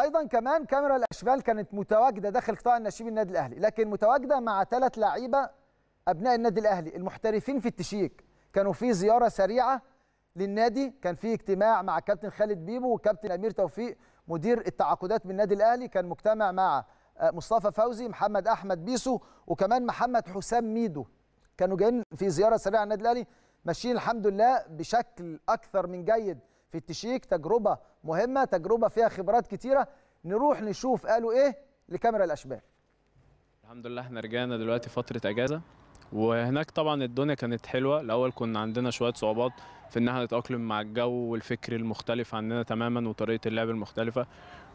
ايضا كمان كاميرا الاشبال كانت متواجده داخل قطاع الناشئين النادي الاهلي لكن متواجده مع ثلاث لعيبه ابناء النادي الاهلي المحترفين في التشيك كانوا في زياره سريعه للنادي كان في اجتماع مع كابتن خالد بيبو وكابتن امير توفيق مدير التعاقدات بالنادي الاهلي كان مجتمع مع آه، مصطفى فوزي محمد احمد بيسو وكمان محمد حسام ميدو كانوا جايين في زياره سريعه النادي الاهلي ماشيين الحمد لله بشكل اكثر من جيد في التشيك تجربه مهمه تجربه فيها خبرات كتيره نروح نشوف قالوا ايه لكاميرا الاشبال الحمد لله احنا رجعنا دلوقتي فتره اجازه وهناك طبعا الدنيا كانت حلوه الاول كنا عندنا شويه صعوبات في ان احنا نتاقلم مع الجو والفكر المختلف عننا تماما وطريقه اللعب المختلفه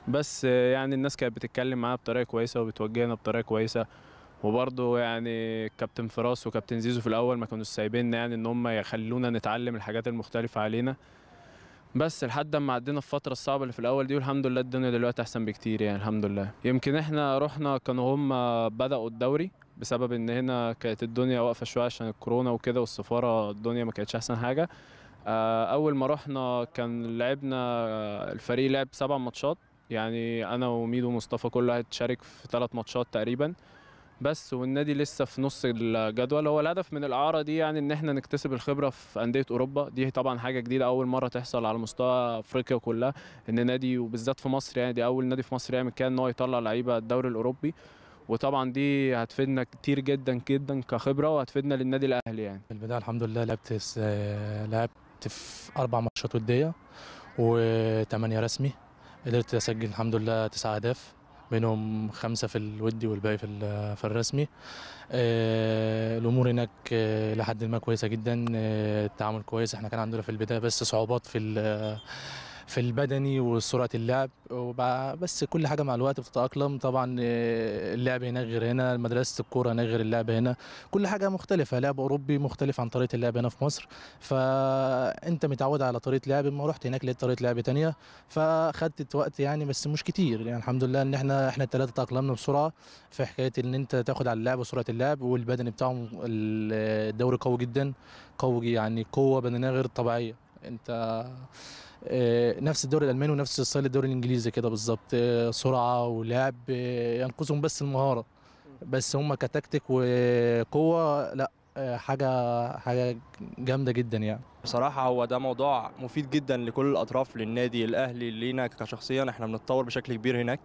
بس يعني الناس كانت بتتكلم معانا بطريقه كويسه وبتوجهنا بطريقه كويسه وبرضه يعني كابتن فراس وكابتن زيزو في الاول ما كانوش سايبيننا يعني ان هم يخلونا نتعلم الحاجات المختلفه علينا بس لحد ما عدينا الفترة الصعبة اللي في الأول دي والحمد لله الدنيا دلوقتي أحسن بكتير يعني الحمد لله يمكن إحنا رحنا كانوا هم بدأوا الدوري بسبب إن هنا كانت الدنيا واقفة شوية عشان الكورونا وكده والسفارة الدنيا ما كانتش أحسن حاجة آه، أول ما رحنا كان لعبنا آه، الفريق لعب سبع ماتشات يعني أنا وميدو ومصطفى كل واحد شارك في ثلاث ماتشات تقريبا بس والنادي لسه في نص الجدول هو الهدف من الاعاره دي يعني ان احنا نكتسب الخبره في انديه اوروبا دي طبعا حاجه جديده اول مره تحصل على مستوى افريقيا كلها ان نادي وبالذات في مصر يعني دي اول نادي في مصر يعمل كده ان هو يطلع لعيبه الدوري الاوروبي وطبعا دي هتفيدنا كتير جدا جدا كخبره وهتفيدنا للنادي الاهلي يعني في البدايه الحمد لله لعبت لعبت في اربع ماتشات وديه وثمانيه رسمي قدرت اسجل الحمد لله تسع اهداف منهم خمسة في الودي والباقي في في الرسمي آه، الأمور هناك آه، لحد ما كويسة جدا آه، التعامل كويس احنا كان عندنا في البداية بس صعوبات في في البدني وسرعه اللعب بس كل حاجه مع الوقت بتتاقلم طبعا آه، اللعب هناك غير هنا مدرسه الكوره هناك غير اللعب هنا كل حاجه مختلفه لعب اوروبي مختلف عن طريقه اللعب هنا في مصر فانت متعود على طريقه لعب ما رحت هناك لقيت طريقه لعب ثانيه فخدت وقت يعني بس مش كتير يعني الحمد لله ان احنا احنا الثلاثه تاقلمنا بسرعه في حكايه ان انت تاخد على اللعب وسرعه اللعب والبدني بتاعهم الدوري قوي جدا قوي يعني قوه بدنيه غير طبيعيه انت آه، نفس الدوري الالماني ونفس ستايل الدوري الانجليزي كده بالظبط آه، سرعه ولعب آه، ينقصهم بس المهاره بس هم كتكتيك وقوه لا حاجه حاجه جامده جدا يعني بصراحه هو ده موضوع مفيد جدا لكل الاطراف للنادي الاهلي لينا كشخصيا احنا بنتطور بشكل كبير هناك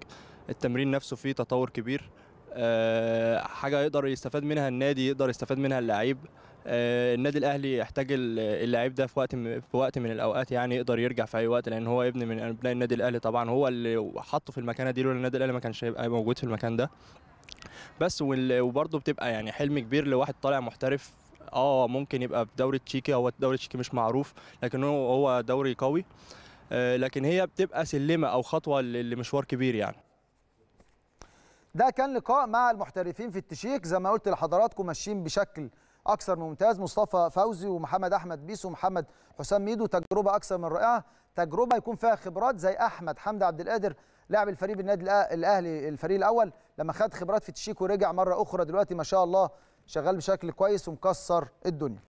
التمرين نفسه فيه تطور كبير آه، حاجه يقدر يستفاد منها النادي يقدر يستفاد منها اللعيب آه، النادي الاهلي يحتاج اللعيب ده في وقت في وقت من الاوقات يعني يقدر يرجع في اي وقت لان هو ابن من ابناء النادي الاهلي طبعا هو اللي حطه في المكانه دي لولا النادي الاهلي ما كانش هيبقى موجود في المكان ده بس وبرده بتبقى يعني حلم كبير لواحد طالع محترف اه ممكن يبقى في دوري تشيكي هو الدوري التشيكي مش معروف لكن هو دوري قوي آه، لكن هي بتبقى سلمه او خطوه لمشوار كبير يعني ده كان لقاء مع المحترفين في التشيك زي ما قلت لحضراتكم ماشيين بشكل اكثر من ممتاز مصطفى فوزي ومحمد احمد بيس ومحمد حسام ميدو تجربه اكثر من رائعه تجربه يكون فيها خبرات زي احمد حمدي عبد القادر لاعب الفريق بالنادي الاهلي الفريق الاول لما خد خبرات في التشيك ورجع مره اخرى دلوقتي ما شاء الله شغال بشكل كويس ومكسر الدنيا